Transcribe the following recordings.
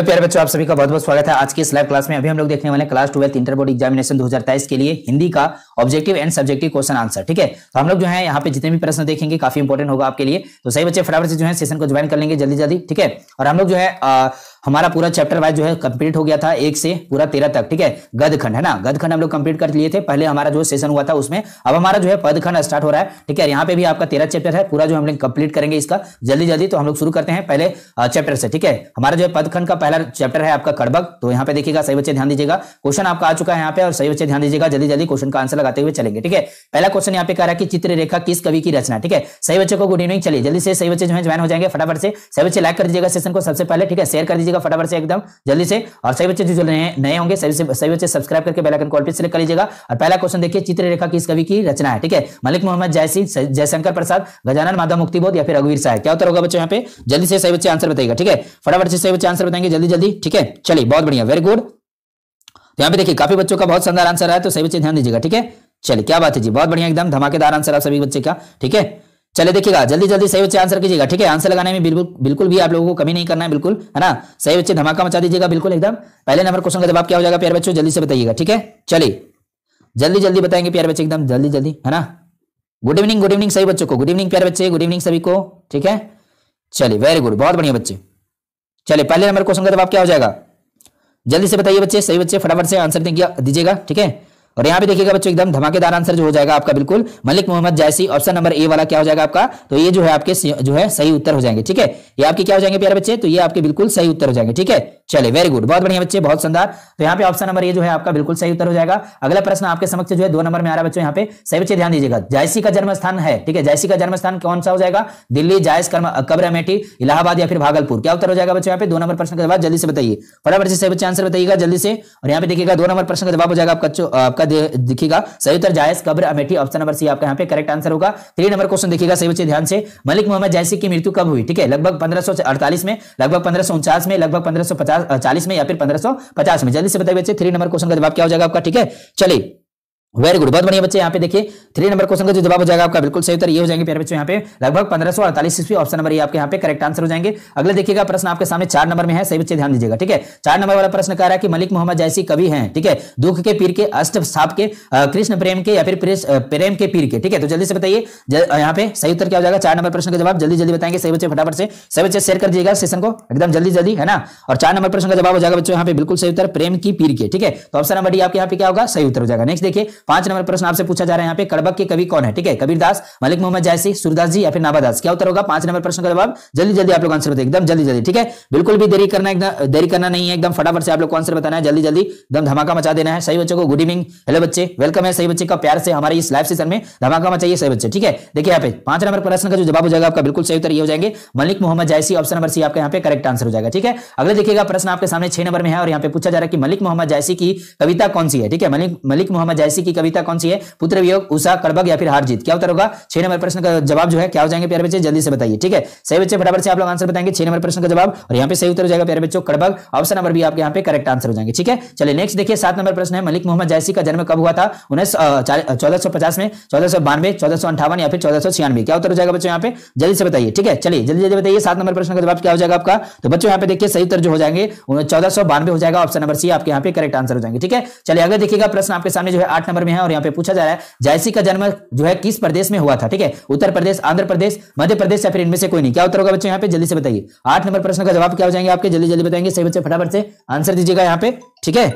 hello प्यारे बच्चों आप सभी का बहुत बहुत स्वागत है आज की इस लाइव क्लास में अभी हम लोग देखने वाले class twelfth inter board examination 2023 के लिए हिंदी का objective and subjective question answer ठीक है तो हम लोग जो है यहाँ पे जितने भी प्रश्न देखेंगे काफी इंपॉर्टेंट होगा आपके लिए तो सही बच्चे फटाफट से जो है सेशन को ज्वाइन कर लेंगे जल्दी जल्दी ठीक है और हम लोग जो है हमारा पूरा चैप्टर वाइज जो है कंप्लीट हो गया था एक से पूरा तेरह तक ठीक है गदखंड है ना गदखंड हम लोग कंप्लीट कर लिए थे पहले हमारा जो सेशन हुआ था उसमें अब हमारा जो है पदखंड स्टार्ट हो रहा है ठीक है यहाँ पे भी आपका तेरह चैप्टर है पूरा जो हम लोग कंप्लीट करेंगे इसका जल्दी जल्दी तो हम लोग शुरू करते हैं पहले चैप्टर से ठीक है हमारा जो है पदखंड का पहला चैप्टर है आपका कड़बक तो यहाँ पे देखिएगा सही बच्चे ध्यान दीजिएगा क्वेश्चन आपका आ चुका है यहाँ पे और सही बच्चे ध्यान दीजिएगा जल्दी जल्दी क्वेश्चन का आंसर लगाते हुए चलेंगे ठीक है पहला क्वेश्चन यहाँ पे कह रहा है कि रेखा किस कवि की रचना ठीक है सही बच्चे को गुड इवनिंग चलिए जल्दी से सही बच्चे जो है ज्वाइन हो जाएंगे फटाफट से सही बच्चे लाइक कर दीजिएगा सेशन को सबसे पहले ठीक है शेयर कर दीजिए लीजिएगा फटाफट से एकदम जल्दी से और सभी बच्चे जो नए होंगे सभी सभी बच्चे सब्सक्राइब करके बेलाइकन कॉल पर सिलेक्ट कर लीजिएगा और पहला क्वेश्चन देखिए चित्र रेखा किस कवि की रचना है ठीक है मलिक मोहम्मद जयसी जयशंकर प्रसाद गजानन माधव मुक्ति बोध या फिर रघुवीर साहब क्या उत्तर होगा बच्चों यहाँ पे जल्दी से सही बच्चे आंसर बताएगा ठीक है फटाफट से सही बच्चे आंसर बताएंगे जल्दी जल्दी ठीक है चलिए बहुत बढ़िया वेरी गुड तो यहाँ पे देखिए काफी बच्चों का बहुत शानदार आंसर है तो सही बच्चे ध्यान दीजिएगा ठीक है चलिए क्या बात है जी बहुत बढ़िया एकदम धमाकेदार आंसर आप सभी बच्चे का ठीक है चले देखिएगा जल्दी जल्दी सही बच्चे आंसर कीजिएगा ठीक है आंसर लगाने में बिल्कुल बिल्कुल भी आप लोगों को कमी नहीं करना है बिल्कुल है ना सही बच्चे धमाका मचा दीजिएगा बिल्कुल एकदम पहले नंबर क्वेश्चन का जवाब क्या हो जाएगा प्यार बच्चों जल्दी से बताइएगा ठीक है चलिए जल्दी जल्दी बताएंगे प्यार बच्चे एकदम जल्दी जल्दी है ना गुड इवनिंग गुड इवनिंग सही बच्चों को गुड इवनिंग प्यार बच्चे गुड इवनिंग सभी को ठीक है चलिए वेरी गुड बहुत बढ़िया बच्चे चलिए पहले नंबर क्वेश्चन का जवाब क्या हो जाएगा जल्दी से बताइए बच्चे सही बच्चे फटाफट से आंसर दीजिएगा ठीक है और यहाँ पे देखिएगा बच्चों एकदम धमाकेदार आंसर जो हो जाएगा आपका बिल्कुल मलिक मोहम्मद जैसी ऑप्शन नंबर ए वाला क्या हो जाएगा आपका तो ये जो है आपके जो है सही उत्तर हो जाएंगे ठीक है ये आपके क्या हो जाएंगे प्यारे बच्चे तो ये आपके बिल्कुल सही उत्तर हो जाएंगे ठीक है चले वेरी गुड बहुत बढ़िया बच्चे बहुत शानदार तो यहाँ पे ऑप्शन नंबर ये जो है आपका बिल्कुल सही उत्तर हो जाएगा अगला प्रश्न आपके समक्ष जो है दो नंबर में आ रहा है बच्चों यहाँ पे सही बच्चे ध्यान दीजिएगा जैसी का जन्म स्थान है ठीक है जैसी का जन्म स्थान कौन सा हो जाएगा दिल्ली जायस कब्र अमेठी इलाहाबाद या फिर भागलपुर क्या उत्तर हो जाएगा बच्चों यहाँ पे दो नंबर प्रश्न का जवाब जल्दी से बताइए फटाफट से सही बच्चे आंसर बताइएगा जल्दी से और यहाँ पे देखिएगा दो नंबर प्रश्न का जवाब हो जाएगा आपका आपका दिखेगा सही उत्तर जायज कब्र अमेठी ऑप्शन नंबर सी आपका यहाँ पे करेक्ट आंसर होगा थ्री नंबर क्वेश्चन देखिएगा सही बच्चे ध्यान से मलिक मोहम्मद जैसी की मृत्यु कब हुई ठीक है लगभग पंद्रह में लगभग पंद्रह में लगभग पंद्रह में या फिर पंद्रह में जल्दी से बताइए बच्चे थ्री नंबर क्वेश्चन का जवाब क्या हो जाएगा आपका ठीक है चलिए वेरी गुड बहुत बढ़िया बच्चे यहाँ पे देखिए थ्री नंबर क्वेश्चन का जो जवाब हो जाएगा आपका बिल्कुल सही उत्तर ये हो जाएंगे प्यारे बच्चों यहाँ पे लगभग पंद्रह सौ अड़तालीस ईस्वी ऑप्शन नंबर ये आपके यहाँ पे करेक्ट आंसर हो जाएंगे अगले देखिएगा प्रश्न आपके सामने चार नंबर में है सही बच्चे ध्यान दीजिएगा ठीक है चार नंबर वाला प्रश्न कह रहा है कि मलिक मोहम्मद जैसी कवि है ठीक है दुख के पीर के अष्ट साप के कृष्ण प्रेम के या फिर प्रेम के पीर के ठीक है तो जल्दी से बताइए यहाँ पे सही उत्तर क्या हो जाएगा चार नंबर प्रश्न का जवाब जल्दी जल्दी बताएंगे सही बच्चे फटाफट से सही बच्चे शेयर कर दिएगा सेशन को एकदम जल्दी जल्दी है ना और चार नंबर प्रश्न का जवाब हो जाएगा बच्चों यहाँ पे बिल्कुल सही उत्तर प्रेम की पीर के ठीक है तो ऑप्शन नंबर डी आपके यहाँ पे क्या होगा सही उत्तर हो जाएगा नेक्स्ट देखिए पांच नंबर प्रश्न आपसे पूछा जा रहा है यहाँ पे कड़बक के कवि कौन है ठीक है कबीर दास मलिक मोहम्मद जैसी सुरदास जी या फिर नाबादास क्या उत्तर होगा पांच नंबर प्रश्न का जवाब जल्दी जल्दी आप लोग आंसर बताए एकदम जल्दी जल्दी ठीक है बिल्कुल भी देरी करना एकदम देरी करना नहीं है एकदम फटाफट से आप लोग आंसर बताना है जल्दी जल्दी एकदम धमाका मचा देना है सही बच्चों को गुड इवनिंग हेलो बच्चे वेलकम है सही बच्चे का प्यार से हमारे इस लाइव सेशन में धमाका मचाइए सही बच्चे ठीक है देखिए यहाँ पे पांच नंबर प्रश्न का जो जवाब हो जाएगा आपका बिल्कुल सही उत्तर ये हो जाएंगे मलिक मोहम्मद जैसी ऑप्शन नंबर सी आपका यहाँ पे करेक्ट आंसर हो जाएगा ठीक है अगले देखिएगा प्रश्न आपके सामने छह नंबर में है और यहाँ पे पूछा जा रहा है कि मलिक मोहम्मद जैसी की कविता कौन सी है ठीक है मलिक मलिक मोहम्मद जैसी की की कविता कौन सी है पुत्र वियोग उषा कड़बक या फिर हार जीत क्या उत्तर होगा छह नंबर प्रश्न का जवाब जो है क्या हो जाएंगे प्यारे बच्चे जल्दी से बताइए ठीक है सही बच्चे फटाफट से आप लोग आंसर बताएंगे छह नंबर प्रश्न का जवाब और यहाँ पे सही उत्तर हो जाएगा प्यारे बच्चों कड़बक ऑप्शन नंबर भी आपके यहाँ पे करेक्ट आंसर हो जाएंगे ठीक है चलिए नेक्स्ट देखिए सात नंबर प्रश्न है मलिक मोहम्मद जैसी का जन्म कब हुआ था उन्नीस चौदह में चौदह सौ बानवे चौदह सौ अंठावन या फिर चौदह सौ छियानवे क्या उत्तर हो जाएगा बच्चों यहाँ पे जल्दी से बताइए ठीक है चलिए जल्दी जल्दी बताइए सात नंबर प्रश्न का जवाब क्या हो जाएगा आपका तो बच्चों यहाँ पे देखिए सही उत्तर जो हो जाएंगे चौदह सौ बानवे हो जाएगा ऑप्शन नंबर सी आपके यहाँ पे करेक्ट आंसर हो जाएंगे ठीक है चलिए अगर देखिएगा प्रश्न आपके सामने जो है आठ नंबर नंबर में है और यहाँ पे पूछा जा रहा है जायसी का जन्म जो है किस प्रदेश में हुआ था ठीक है उत्तर प्रदेश आंध्र प्रदेश मध्य प्रदेश या फिर इनमें से कोई नहीं क्या उत्तर होगा बच्चे यहाँ पे जल्दी से बताइए आठ नंबर प्रश्न का जवाब क्या हो जाएंगे आपके जल्दी जल्दी बताएंगे सही बच्चे फटाफट से आंसर दीजिएगा यहाँ पे ठीक है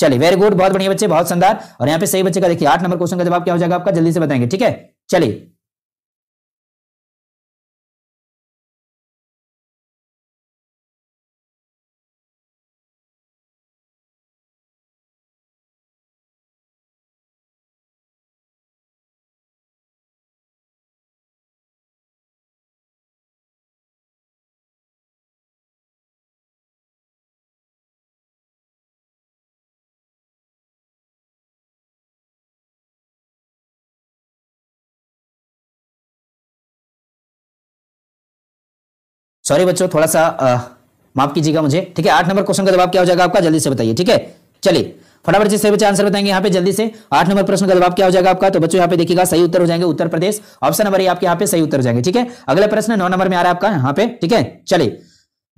चलिए वेरी गुड बहुत बढ़िया बच्चे बहुत शानदार और यहाँ पे सही बच्चे का देखिए आठ नंबर क्वेश्चन का जवाब क्या हो जाएगा आपका जल्दी से बताएंगे ठीक है चलिए सॉरी बच्चों थोड़ा सा माफ कीजिएगा मुझे ठीक है आठ नंबर क्वेश्चन का जवाब क्या हो जाएगा आपका जल्दी से बताइए ठीक है चलिए फटाफट से बच्चे आंसर बताएंगे यहाँ पे जल्दी से आठ नंबर प्रश्न का जवाब क्या हो जाएगा आपका तो बच्चों यहाँ पे देखिएगा सही उत्तर हो जाएंगे उत्तर प्रदेश ऑप्शन नंबर आपके यहाँ पे सही उत्तर हो जाएंगे ठीक है अगला प्रश्न नौ नंबर में आ रहा है आपका यहाँ पे ठीक है चलिए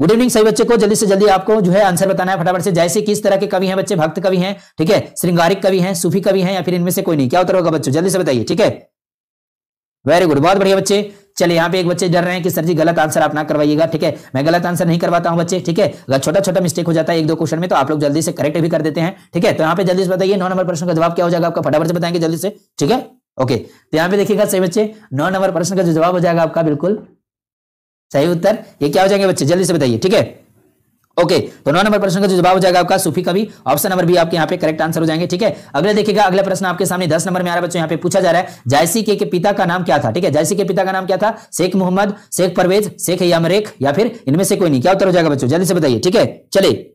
गुड इवनिंग सही बच्चे को जल्दी से जल्दी आपको जो है आंसर बताना है फटाफट से जैसे किस तरह के कवि हैं बच्चे भक्त कवि हैं ठीक है श्रृंगारिक कवि हैं सूफी कवि हैं या फिर इनमें से कोई नहीं क्या उत्तर होगा बच्चों जल्दी से बताइए ठीक है वेरी गुड बहुत बढ़िया बच्चे चलिए यहाँ पे एक बच्चे डर रहे हैं कि सर जी गलत आंसर आप ना करवाइएगा ठीक है मैं गलत आंसर नहीं करवाता हूँ बच्चे ठीक है अगर छोटा छोटा मिस्टेक हो जाता है एक दो क्वेश्चन में तो आप लोग जल्दी से करेक्ट भी कर देते हैं ठीक है तो यहाँ पे जल्दी से बताइए नौ नंबर प्रश्न का जवाब क्या हो जाएगा आपका फटाफट से बताएंगे जल्दी से ठीक है ओके तो यहाँ पे देखिएगा सही बच्चे नौ नंबर प्रश्न का जो जवाब हो जाएगा आपका बिल्कुल सही उत्तर ये क्या हो जाएंगे बच्चे जल्दी से बताइए ठीक है ओके तो नौ नंबर प्रश्न का जो जवाब हो जाएगा आपका सूफी कवि ऑप्शन नंबर भी आपके यहाँ पे करेक्ट आंसर हो जाएंगे ठीक है अगले देखिएगा अगला प्रश्न आपके सामने दस नंबर में आ रहा बच्चों यहाँ पे पूछा जा रहा है जायसी के, के पिता का नाम क्या था ठीक है जायसी के पिता का नाम क्या था शेख मोहम्मद शेख परवेज शेख यामरेख या फिर इनमें से कोई नहीं क्या उत्तर हो जाएगा बच्चों जल्दी से बताइए ठीक है चलिए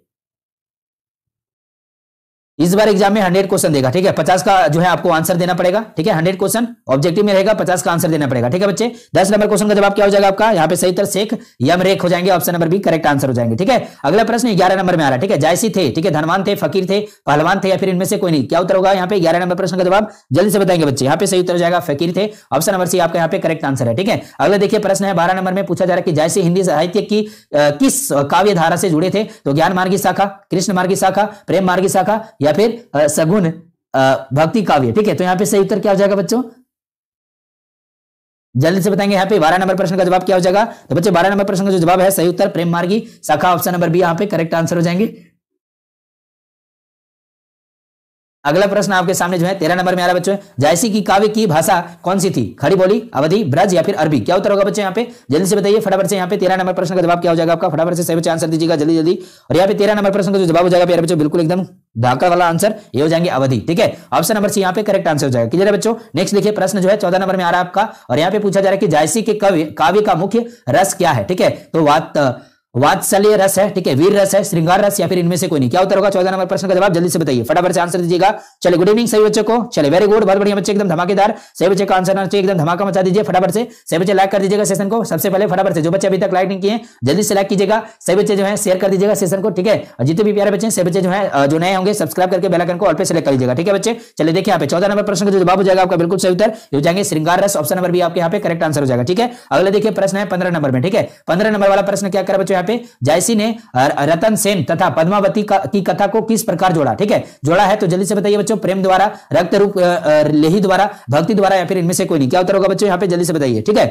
इस बार एग्जाम में हंड्रेड क्वेश्चन देगा ठीक है पचास का जो है आपको आंसर देना पड़ेगा ठीक है हंड्रेड क्वेश्चन ऑब्जेक्टिव में रहेगा पचास का आंसर देना पड़ेगा ठीक है बच्चे दस नंबर क्वेश्चन का जवाब क्या हो जाएगा आपका यहाँ पे सही तरह सेख यम रेख हो जाएंगे option number B correct answer हो जाएंगे ठीक है अगला प्रश्न ग्यारह नंबर में आ रहा है ठीक है जैसी थे ठीक है धनवान थे फकीर थे पहलवान थे या फिर इनमें से कोई नहीं क्या उत्तर होगा यहाँ पे ग्यारह नंबर प्रश्न का जवाब जल्दी से बताएंगे बच्चे यहाँ पे सही उत्तर जाएगा फकीर थे ऑप्शन नंबर सी आपका यहाँ पे करेक्ट आंसर है ठीक है अगला देखिए प्रश्न है बारह नंबर में पूछा जा रहा है कि जैसे हिंदी साहित्य की किस काव्य धारा से जुड़े थे तो ज्ञान मार्गी शाखा कृष्ण मार्गी शाखा प्रेम मार्गी शाखा या या फिर सगुन भक्ति काव्य ठीक है तो यहाँ पे सही उत्तर क्या हो जाएगा बच्चों जल्दी से बताएंगे यहाँ पे बारह नंबर प्रश्न का जवाब क्या हो जाएगा तो बच्चों बारह नंबर प्रश्न का जो जवाब है सही उत्तर प्रेम मार्गी शाखा ऑप्शन नंबर बी यहाँ पे करेक्ट आंसर हो जाएंगे अगला प्रश्न आपके सामने जो है तेरह नंबर में आ रहा बच्चों जायसी की काव्य की भाषा कौन सी थी खड़ी बोली अवधि ब्रज या फिर अरबी क्या उत्तर होगा बच्चे यहाँ पे जल्दी से बताइए फटाफट से यहाँ पे तेरह नंबर प्रश्न का जवाब क्या हो जाएगा आपका फटाफट से सही आंसर दीजिएगा जल्दी जल्दी और यहाँ पे तेरह नंबर प्रश्न का जो जवाब हो जाएगा बच्चों बिल्कुल एकदम धाका वाला आंसर ये हो जाएंगे अवधि ठीक है ऑप्शन नंबर सी यहाँ पे करेक्ट आंसर हो जाएगा क्लियर है बच्चों नेक्स्ट देखिए प्रश्न जो है चौदह नंबर में आ रहा है आपका और यहाँ पे पूछा जा रहा है कि जायसी के कवि काव्य का मुख्य रस क्या है ठीक है तो बात वात्सल्य रस है ठीक है वीर रस है श्रृंगार रस या फिर इनमें से कोई नहीं क्या उत्तर होगा चौदह नंबर प्रश्न का जवाब जल्दी से बताइए फटाफट से आंसर दीजिएगा चलिए गुड इवनिंग सभी बच्चों को चलिए वेरी गुड बहुत बढ़िया बच्चे एकदम धमाकेदार सही बच्चे का आंसर चाहिए एकदम धमाका मचा दीजिए फटाफट से सभी बच्चे लाइक कर दीजिएगा सेशन को सबसे पहले फटाफट से जो बच्चे अभी तक लाइक नहीं किए जल्दी से लाइक कीजिएगा सही बच्चे जो है शेयर कर दीजिएगा सेशन को ठीक है जितने भी प्यारे बच्चे सही बच्चे जो है जो नए होंगे सब्सक्राइब करके बेलाइकन को ऑल पे सेलेक्ट कर लीजिएगा ठीक है बच्चे चलिए देखिए यहाँ पे चौदह नंबर प्रश्न का जो जवाब हो जाएगा आपका बिल्कुल सही उत्तर हो जाएंगे श्रृंगार रस ऑप्शन नंबर भी आपके यहाँ पे करेक्ट आंसर हो जाएगा ठीक है अगला देखिए प्रश्न है पंद्रह नंबर में ठीक है पंद्रह नंबर वाला प्रश्न क्या कर बच्चे यहाँ पे जयसी ने रतन सेन तथा पद्मावती की कथा को किस प्रकार जोड़ा ठीक है जोड़ा है तो जल्दी से बताइए बच्चों प्रेम द्वारा रक्त रूप लेही द्वारा भक्ति द्वारा या फिर इनमें से कोई नहीं क्या उत्तर होगा बच्चों यहाँ पे जल्दी से बताइए ठीक है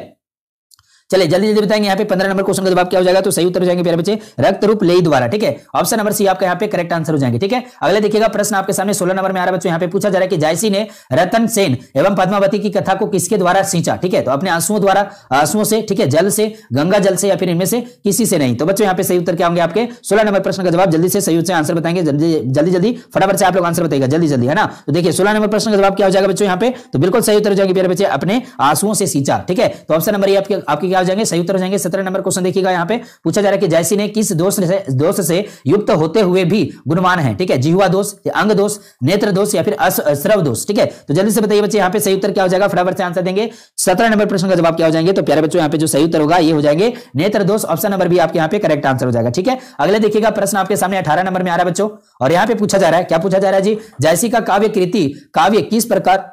चले जल्दी जल्दी बताएंगे यहाँ पे पंद्रह नंबर क्वेश्चन का जवाब क्या हो जाएगा तो सही उत्तर हो जाएंगे प्यारे बच्चे रक्त रूप ले द्वारा ठीक है ऑप्शन नंबर सी आपका यहाँ पे करेक्ट आंसर हो जाएंगे ठीक है अगले देखिएगा प्रश्न आपके सामने सोलह नंबर में आ रहा बच्चों यहाँ पे पूछा जा रहा है कि जायसी ने रतन सेन एवं पद्मावती की कथा को किसके द्वारा सींचा ठीक है तो अपने आंसुओं द्वारा आंसुओं से ठीक है जल से गंगा जल से या फिर इनमें से किसी से नहीं तो बच्चों यहाँ पे सही उत्तर क्या होंगे आपके सोलह नंबर प्रश्न का जवाब जल्दी से सही से आंसर बताएंगे जल्दी जल्दी फटाफट से आप लोग आंसर बताएगा जल्दी जल्दी है ना तो देखिए सोलह नंबर प्रश्न का जवाब क्या हो जाएगा बच्चों यहाँ पे तो बिल्कुल सही उत्तर हो जाएंगे प्यारे बच्चे अपने आंसुओं से सींचा ठीक है तो ऑप्शन नंबर आपके आपकी क्या हो जाएंगे सही उत्तर हो जाएंगे सत्रह नंबर क्वेश्चन देखिएगा यहाँ पे पूछा जा रहा है कि जैसी ने किस दोष से दोष से युक्त होते हुए भी गुणवान है ठीक है जिहुआ दोष अंग दोष नेत्र दोष या फिर अश्रव दोष ठीक है तो जल्दी से बताइए बच्चे यहाँ पे सही उत्तर क्या हो जाएगा फटाफट से आंसर देंगे सत्रह नंबर प्रश्न का जवाब क्या हो जाएंगे तो प्यारे बच्चों यहाँ पे जो सही उत्तर होगा ये हो जाएंगे नेत्र दोष ऑप्शन नंबर भी आपके यहाँ पे करेक्ट आंसर हो जाएगा ठीक है अगले देखिएगा प्रश्न आपके सामने अठारह नंबर में आ रहा है बच्चों और यहाँ पे पूछा जा रहा है क्या पूछा जा रहा है जी जैसी का काव्य कृति काव्य किस प्रकार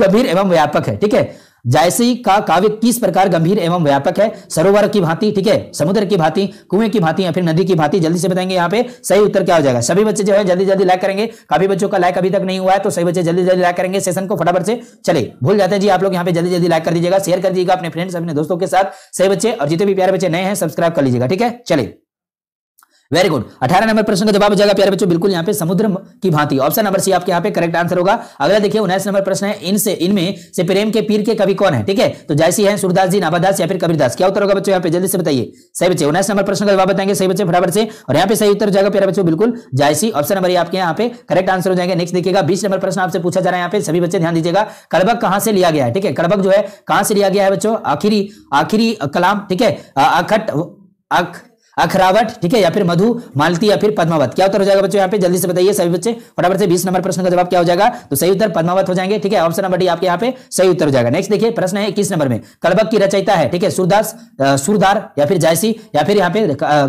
गंभीर एवं व्यापक है ठीक है जायसी का काव्य किस प्रकार गंभीर एवं व्यापक है सरोवर की भांति ठीक है समुद्र की भांति कुएं की भांति या फिर नदी की भांति जल्दी से बताएंगे यहाँ पे सही उत्तर क्या हो जाएगा सभी बच्चे जो है जल्दी जल्दी लाइक करेंगे काफी बच्चों का लाइक अभी तक नहीं हुआ है तो सही बच्चे जल्दी जल्दी लाइक करेंगे सेशन को फटाफट से चले भूल जाते हैं जी आप लोग यहाँ पे जल्दी जल्दी लाइक कर दीजिएगा शेयर कर दीजिएगा अपने फ्रेंड्स अपने दोस्तों के साथ सही बच्चे और जितने भी प्यारे बच्चे नए हैं सब्सक्राइब कर लीजिएगा ठीक है चले वेरी गुड अठारह नंबर प्रश्न का जवाब हो जाएगा प्यारे बच्चों बिल्कुल यहाँ पे समुद्र की भांति ऑप्शन नंबर सी आपके यहाँ पे करेक्ट आंसर होगा अगला देखिए उन्नीस नंबर प्रश्न है इनसे इनमें से प्रेम के पीर के कवि कौन है ठीक है तो जैसी है सुरदास जी नाबादास या फिर कबीरदास क्या उत्तर होगा बच्चों यहाँ पे जल्दी से बताइए सही बच्चे उन्नीस नंबर प्रश्न का जवाब बताएंगे सही बच्चे फटाफट से और यहाँ पे सही उत्तर जाएगा प्यारे बच्चों बिल्कुल जायसी ऑप्शन नंबर आपके यहाँ पे करेक्ट आंसर हो जाएंगे नेक्स्ट देखिएगा बीस नंबर प्रश्न आपसे पूछा जा रहा है यहाँ पे सभी बच्चे ध्यान दीजिएगा कड़बक कहाँ से लिया गया है ठीक है कड़बक जो है कहाँ से लिया गया है बच्चों आखिरी आखिरी कलाम ठीक है अखट अख अखरावट ठीक है या फिर मधु मालती या फिर पद्मावत क्या उत्तर हो जाएगा बच्चों यहाँ पे जल्दी से बताइए सभी बच्चे फटाफट से बीस नंबर प्रश्न का जवाब क्या हो जाएगा तो सही उत्तर पद्मावत हो जाएंगे ठीक है ऑप्शन नंबर डी आपके यहाँ पे सही उत्तर हो जाएगा नेक्स्ट देखिए प्रश्न है इक्कीस नंबर में कलबक की रचयता है ठीक है सुरदास सुरदार या फिर जायसी या फिर यहाँ पे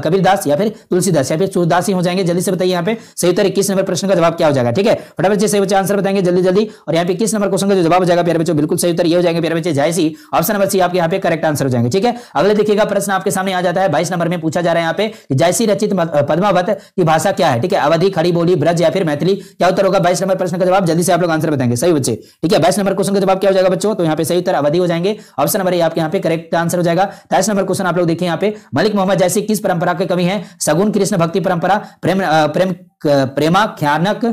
कबीरदास या फिर तुलसीदास या फिर सुरदास ही हो जाएंगे जल्दी से बताइए यहाँ पे सही उत्तर इक्कीस नंबर प्रश्न का जवाब क्या हो जाएगा ठीक है फटाफट से सही बच्चे आंसर बताएंगे जल्दी जल्दी और यहाँ पे इक्कीस नंबर क्वेश्चन का जो जवाब हो जाएगा प्यारे बच्चों बिल्कुल सही उत्तर ये हो जाएंगे प्यारे बच्चे जायसी ऑप्शन नंबर सी आपके यहाँ पे करेक्ट आंसर हो जाएंगे ठीक है अगले देखिएगा प्रश्न आपके सामने आ जाता है बाईस नंबर में पूछा जा रहा है रहा है यहाँ पे जैसी रचित पदमावत की भाषा क्या है ठीक है अवधि खड़ी बोली ब्रज या फिर मैथिली क्या उत्तर होगा बाईस नंबर प्रश्न का जवाब जल्दी से आप लोग आंसर बताएंगे सही बच्चे ठीक है बाईस नंबर क्वेश्चन का जवाब क्या हो जाएगा बच्चों तो यहाँ पे सही उत्तर अवधि हो जाएंगे ऑप्शन नंबर आपके यहाँ पे करेक्ट आंसर हो जाएगा तेईस नंबर क्वेश्चन आप लोग देखिए यहाँ पे मलिक मोहम्मद जैसी किस परंपरा के कवि है सगुन कृष्ण भक्ति परंपरा प्रेम प्रेम प्रेमाख्यानक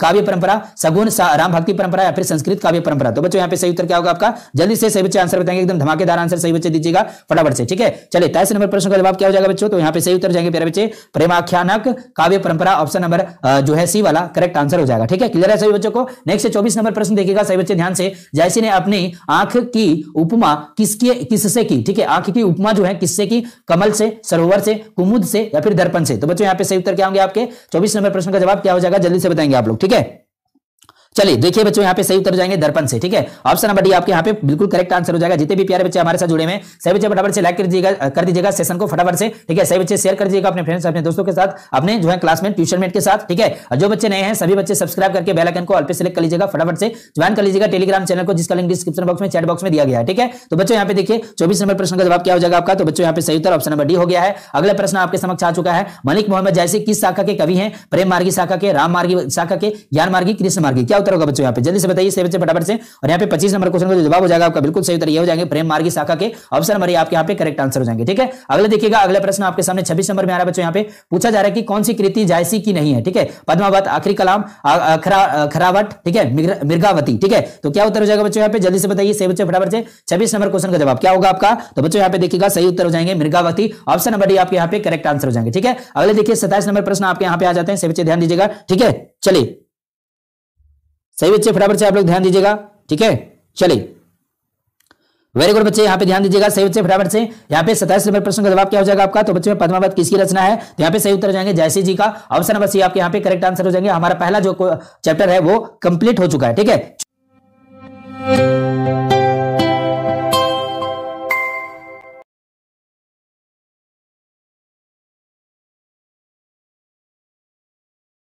काव्य परंपरा सगुन राम भक्ति परंपरा या फिर संस्कृत काव्य परंपरा तो बच्चों यहाँ पे सही उत्तर क्या होगा आपका जल्दी से सही बच्चे आंसर बताएंगे एकदम धमाकेदार आंसर सही बच्चे दीजिएगा फटाफट से ठीक है चलिए तेईस नंबर प्रश्न का जवाब क्या हो जाएगा बच्चों तो यहाँ पे सही उत्तर जाएंगे प्यारे बच्चे प्रेमाख्यानक काव्य परंपरा ऑप्शन नंबर जो है सी वाला करेक्ट आंसर हो जाएगा ठीक है क्लियर है सभी बच्चों को नेक्स्ट चौबीस नंबर प्रश्न देखिएगा सही बच्चे ध्यान से जैसी ने अपनी आंख की उपमा किसके किससे की ठीक है आंख की उपमा जो है किससे की कमल से सरोवर से कुमुद से या फिर दर्पण से तो बच्चों यहाँ पे सही उत्तर क्या होंगे आपके चौबीस नंबर प्रश्न का जवाब क्या हो जाएगा जल्दी से बताएंगे आप लोग ठीक है चलिए देखिए बच्चों यहाँ पे सही उत्तर जाएंगे दर्पण से ठीक है ऑप्शन नंबर डी आपके यहाँ पे बिल्कुल करेक्ट आंसर हो जाएगा जितने भी प्यारे बच्चे हमारे साथ जुड़े हैं सही बच्चे फटाफट से लाइक कर दीजिएगा कर दीजिएगा सेशन को फटाफट से ठीक है सही बच्चे शेयर कर दीजिएगा अपने फ्रेंड्स अपने दोस्तों के साथ अपने जो है क्लासमेट ट्यूशनमेट के साथ ठीक है जो बच्चे नए हैं सभी बच्चे सब्सक्राइब करके बेलाइकन को अल्प सेलेक्ट कर लीजिएगा फटाफट से ज्वाइन कर लीजिएगा टेलीग्राम चैनल को जिसका लिंक डिस्क्रिप्शन बॉक्स में चैट बॉक्स में दिया गया है ठीक है तो बच्चों यहाँ पे देखिए चौबीस नंबर प्रश्न का जवाब क्या हो जाएगा आपका तो बच्चों यहाँ पे सही उत्तर ऑप्शन नंबर डी हो गया है अगला प्रश्न आपके समक्ष आ चुका है मलिक मोहम्मद जैसे किस शाखा के कवि हैं प्रेम मार्गी शाखा के राम मार्गी शाखा के ज्ञान मार्गी कृष्ण मार्गी क्या उत्तर होगा बच्चों यहाँ पे जल्दी से बताइए सही बच्चे फटाफट से और यहाँ पे पच्चीस नंबर क्वेश्चन का जो जवाब हो जाएगा आपका बिल्कुल सही उत्तर ये हो जाएंगे प्रेम मार्गी शाखा के अवसर मरी आपके यहाँ पे करेक्ट आंसर हो जाएंगे ठीक है अगले देखिएगा अगले प्रश्न आपके सामने छब्बीस नंबर में आ रहा है बच्चों यहाँ पे पूछा जा रहा है कि कौन सी कृति जायसी की नहीं है ठीक है पदमावत आखिरी कलाम खरावट ठीक है मिर्गावती ठीक है तो क्या उत्तर हो जाएगा बच्चों यहाँ पे जल्दी से बताइए सही बच्चे फटाफट से छब्बीस नंबर क्वेश्चन का जवाब क्या होगा आपका तो बच्चों यहाँ पे देखिएगा सही उत्तर हो जाएंगे मिर्गावती ऑप्शन नंबर डी आपके यहाँ पे करेक्ट आंसर हो जाएंगे ठीक है अगले देखिए सताइस नंबर प्रश्न आपके यहाँ पे आ जाते हैं सही बच्चे ध्यान दीजिएगा ठीक है चलिए सही बच्चे फटाफट से आप लोग ध्यान दीजिएगा ठीक है चलिए वेरी गुड बच्चे यहाँ पे ध्यान दीजिएगा सही बच्चे फटाफट से यहाँ पे सताइस नंबर प्रश्न का जवाब क्या हो जाएगा आपका तो बच्चे में पद्मावत किसकी रचना है तो यहाँ पे सही उत्तर जाएंगे जैसे जी का ऑप्शन नंबर सी आपके यहाँ पे करेक्ट आंसर हो जाएंगे हमारा पहला जो चैप्टर है वो कंप्लीट हो चुका है ठीक है